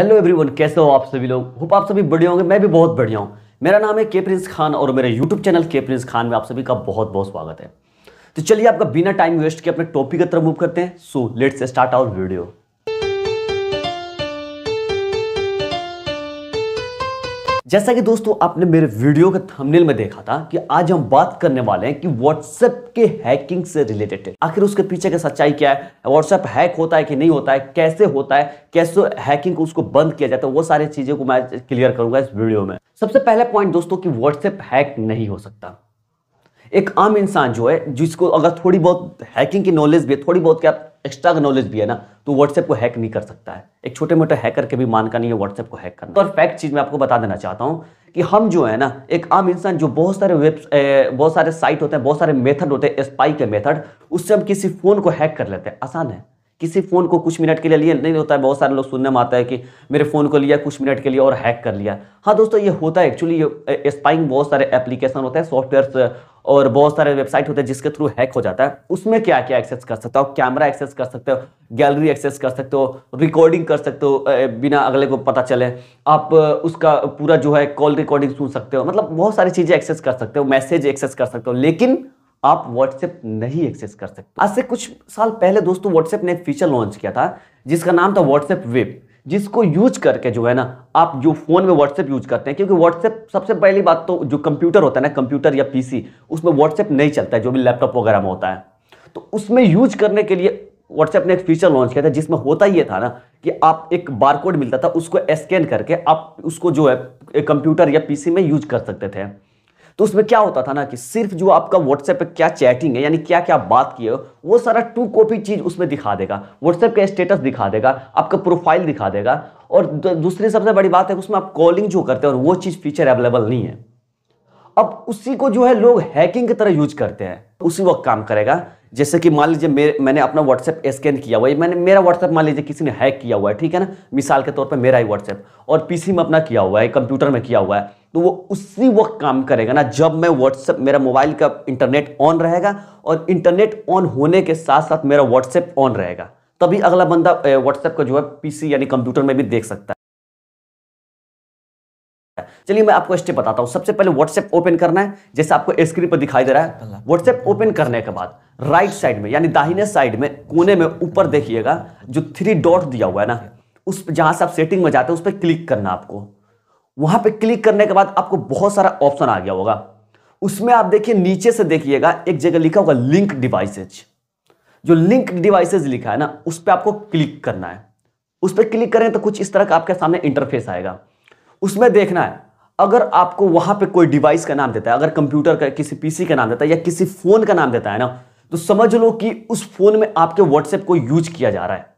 hello everyone कैसे हो आप सभी लोग होप आप सभी बढ़िया होंगे मैं भी बहुत बढ़िया हूँ मेरा नाम है के प्रिंस खान और मेरे यूट्यूब चैनल के प्रिंस खान में आप सभी का बहुत बहुत स्वागत है तो चलिए आपका बिना टाइम वेस्ट के अपने टॉपिक की तरफ मूव करते हैं so let's start our video जैसा कि दोस्तों आपने मेरे वीडियो के थंबनेल में देखा था कि आज हम बात करने वाले हैं कि व्हाट्सएप के हैकिंग से रिलेटेड आखिर उसके पीछे का सच्चाई क्या है व्हाट्सएप हैक होता है कि नहीं होता है कैसे होता है कैसे हैकिंग को उसको बंद किया जाता है वो सारी चीज़ों को मैं क्लियर करूंगा इस वीडियो में सबसे पहले पॉइंट दोस्तों की व्हाट्सएप हैक नहीं हो सकता एक आम इंसान जो है जिसको अगर थोड़ी बहुत हैकिंग की नॉलेज भी है थोड़ी बहुत क्या एक्स्ट्रा नॉलेज भी है ना तो व्हाट्सएप को हैक नहीं कर सकता है एक छोटे मोटे हैकर के भी मान का नहीं है व्हाट्सएप को हैक करना तो और फैक्ट चीज़ मैं आपको बता देना चाहता हूँ कि हम जो है ना एक आम इंसान जो बहुत सारे वेब बहुत सारे साइट होते हैं बहुत सारे मेथड होते हैं स्पाई के मेथड उससे हम किसी फ़ोन को हैक कर लेते हैं आसान है किसी फ़ोन को कुछ मिनट के लिए लिए नहीं होता है बहुत सारे लोग सुनने में आता है कि मेरे फ़ोन को लिया कुछ मिनट के लिए और हैक कर लिया हाँ दोस्तों ये होता है एक्चुअली ये स्पाइंग बहुत सारे एप्लीकेशन होते हैं सॉफ्टवेयर और बहुत सारे वेबसाइट होते हैं जिसके थ्रू हैक हो जाता है उसमें क्या क्या एक्सेस कर सकते हो कैमरा एक्सेस कर सकते हो गैलरी एक्सेस कर सकते हो रिकॉर्डिंग कर सकते हो बिना अगले को पता चले आप उसका पूरा जो है कॉल रिकॉर्डिंग सुन सकते हो मतलब बहुत सारी चीज़ें एक्सेस कर सकते हो मैसेज एक्सेस कर सकते हो लेकिन आप व्हाट्सएप नहीं एक्सेस कर सकते आज से कुछ साल पहले दोस्तों व्हाट्सएप ने एक फीचर लॉन्च किया था जिसका नाम था व्हाट्सएप वेब जिसको यूज करके जो है ना आप जो फोन में व्हाट्सएप यूज करते हैं क्योंकि व्हाट्सएप सबसे पहली बात तो जो कंप्यूटर होता है ना कंप्यूटर या पीसी उसमें व्हाट्सएप नहीं चलता है जो भी लैपटॉप वगैरह में होता है तो उसमें यूज करने के लिए व्हाट्सएप ने एक फीचर लॉन्च किया था जिसमें होता ये था ना कि आप एक बारकोड मिलता था उसको स्कैन करके आप उसको जो है कंप्यूटर या पीसी में यूज कर सकते थे तो उसमें क्या होता था ना कि सिर्फ जो आपका व्हाट्सएप पे क्या चैटिंग है यानी क्या क्या बात की है वो सारा टू कॉपी चीज उसमें दिखा देगा व्हाट्सएप का स्टेटस दिखा देगा आपका प्रोफाइल दिखा देगा और दूसरी सबसे बड़ी बात है उसमें आप कॉलिंग जो करते हैं और वो चीज़ फीचर अवेलेबल नहीं है अब उसी को जो है लोग हैकिंग की तरह यूज करते हैं तो उसी वक्त काम करेगा जैसे कि मान लीजिए मैंने अपना व्हाट्सएप स्कैन किया हुआ है मैंने मेरा व्हाट्सएप मान लीजिए किसी ने हैक किया हुआ है ठीक है ना मिसाल के तौर पर मेरा ही व्हाट्सएप और पीसी में अपना किया हुआ है कंप्यूटर में किया हुआ है तो वो उसी वक्त काम करेगा ना जब मैं व्हाट्सएप मेरा मोबाइल का इंटरनेट ऑन रहेगा और इंटरनेट ऑन होने के साथ साथ मेरा व्हाट्सएप ऑन रहेगा तभी अगला बंदा व्हाट्सएप का जो है पीसी यानी कंप्यूटर में भी देख सकता है चलिए मैं आपको स्टेप बताता हूँ सबसे पहले व्हाट्सएप ओपन करना है जैसे आपको स्क्रीन पर दिखाई दे रहा है व्हाट्सएप ओपन करने के बाद राइट साइड में यानी दाहिने साइड में कोने में ऊपर देखिएगा जो थ्री डॉट दिया हुआ है ना उस जहां से आप सेटिंग में जाते हैं उस पर क्लिक करना आपको वहां पे क्लिक करने के बाद आपको बहुत सारा ऑप्शन आ गया होगा उसमें आप देखिए नीचे से देखिएगा एक जगह लिखा होगा लिंक डिवाइसेज जो लिंक डिवाइसेज लिखा है ना उस पर आपको क्लिक करना है उस पर क्लिक करें तो कुछ इस तरह का आपके सामने इंटरफेस आएगा उसमें देखना है अगर आपको वहां पे कोई डिवाइस का नाम देता है अगर कंप्यूटर का किसी पीसी का नाम देता है या किसी फोन का नाम देता है ना तो समझ लो कि उस फोन में आपके व्हाट्सएप को यूज किया जा रहा है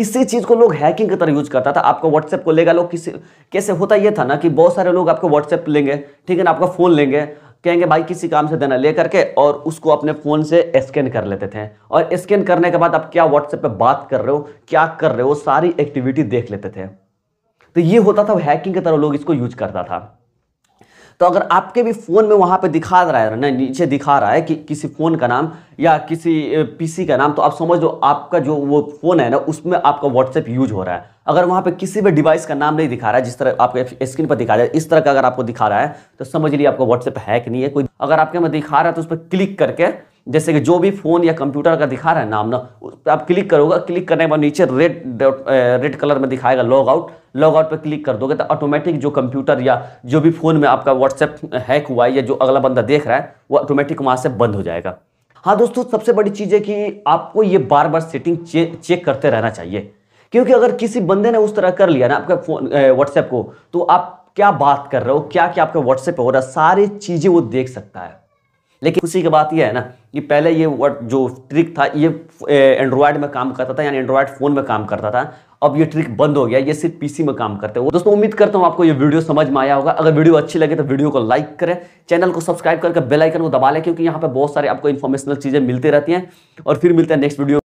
इसी चीज़ को लोग हैकिंग की तरह यूज करता था आपको व्हाट्सएप को लेगा लोग किसी कैसे होता यह था ना कि बहुत सारे लोग आपको व्हाट्सएप लेंगे ठीक है ना आपका फ़ोन लेंगे कहेंगे भाई किसी काम से देना ले करके और उसको अपने फ़ोन से स्कैन कर लेते थे और स्कैन करने के बाद आप क्या व्हाट्सएप पे बात कर रहे हो क्या कर रहे हो सारी एक्टिविटी देख लेते थे तो ये होता था हैकिंग की तरह लोग इसको यूज करता था तो अगर आपके भी फ़ोन में वहाँ पे दिखा रहा है ना नीचे दिखा रहा है कि किसी फ़ोन का नाम या किसी पीसी का नाम तो आप समझ लो आपका जो वो फ़ोन है ना उसमें आपका व्हाट्सएप यूज हो रहा है अगर वहाँ पे किसी भी डिवाइस का नाम नहीं दिखा रहा है जिस तरह आपके स्क्रीन पर दिखा रहा है इस तरह का अगर आपको दिखा रहा है तो समझ लीजिए आपको व्हाट्सएप हैक नहीं है कोई अगर आपके में दिखा रहा है तो उस पर क्लिक करके जैसे कि जो भी फ़ोन या कंप्यूटर का दिखा रहा है नाम ना उस पर आप क्लिक करोगे क्लिक करने के बाद नीचे रेड रेड कलर में दिखाएगा लॉग आउट लॉग आउट पर क्लिक कर दोगे तो ऑटोमेटिक जो कंप्यूटर या जो भी फ़ोन में आपका व्हाट्सएप हैक हुआ है या जो अगला बंदा देख रहा है वो ऑटोमेटिक वहाँ से बंद हो जाएगा हाँ दोस्तों सबसे बड़ी चीज़ है कि आपको ये बार बार सेटिंग चे, चेक करते रहना चाहिए क्योंकि अगर किसी बंदे ने उस तरह कर लिया ना आपका फोन व्हाट्सएप को तो आप क्या बात कर रहे हो क्या क्या आपका व्हाट्सएप पे हो रहा है सारी चीज़ें वो देख सकता है लेकिन उसी की बात यह है ना कि पहले ये जो ट्रिक था ये एंड्रॉयड में काम करता था यानी एंड्रॉयड फ़ोन में काम करता था अब ये ट्रिक बंद हो गया ये सिर्फ पीसी में काम करते हो दोस्तों उम्मीद करता हूँ आपको ये वीडियो समझ में आया होगा अगर वीडियो अच्छी लगे तो वीडियो को लाइक करें चैनल को सब्सक्राइब करके बेलाइकन को दबा लें क्योंकि यहाँ पे बहुत सारे आपको इन्फॉर्मेशनल चीज़ें मिलती रहती हैं और फिर मिलते हैं नेक्स्ट वीडियो